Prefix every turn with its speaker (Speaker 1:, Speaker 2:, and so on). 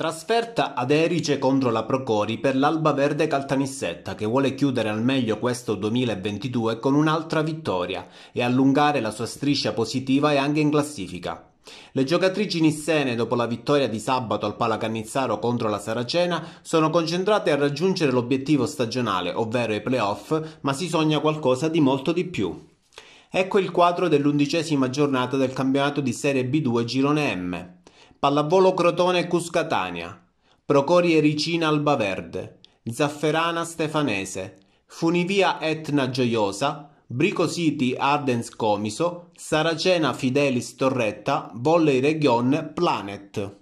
Speaker 1: Trasferta ad Erice contro la Procori per l'Alba Verde Caltanissetta che vuole chiudere al meglio questo 2022 con un'altra vittoria e allungare la sua striscia positiva e anche in classifica. Le giocatrici nissene, dopo la vittoria di sabato al Palacannizzaro contro la Saracena, sono concentrate a raggiungere l'obiettivo stagionale, ovvero i playoff, ma si sogna qualcosa di molto di più. Ecco il quadro dell'undicesima giornata del campionato di Serie B2 Girone M. Pallavolo Crotone Cuscatania, Procorie Ricina Albaverde, Zafferana Stefanese, Funivia Etna Gioiosa, Brico City Ardens Comiso, Saracena Fidelis Torretta, Volley Region Planet.